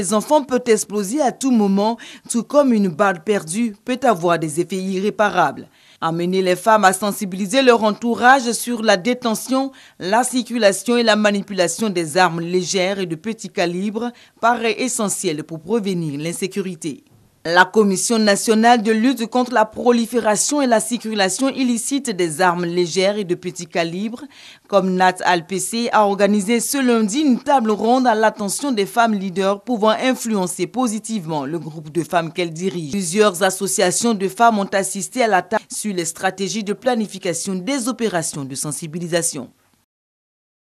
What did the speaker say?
Les enfants peuvent exploser à tout moment, tout comme une balle perdue peut avoir des effets irréparables. Amener les femmes à sensibiliser leur entourage sur la détention, la circulation et la manipulation des armes légères et de petit calibre paraît essentiel pour prévenir l'insécurité. La Commission nationale de lutte contre la prolifération et la circulation illicite des armes légères et de petit calibre, comme Nat Alpc, a organisé ce lundi une table ronde à l'attention des femmes leaders pouvant influencer positivement le groupe de femmes qu'elle dirige. Plusieurs associations de femmes ont assisté à la table sur les stratégies de planification des opérations de sensibilisation.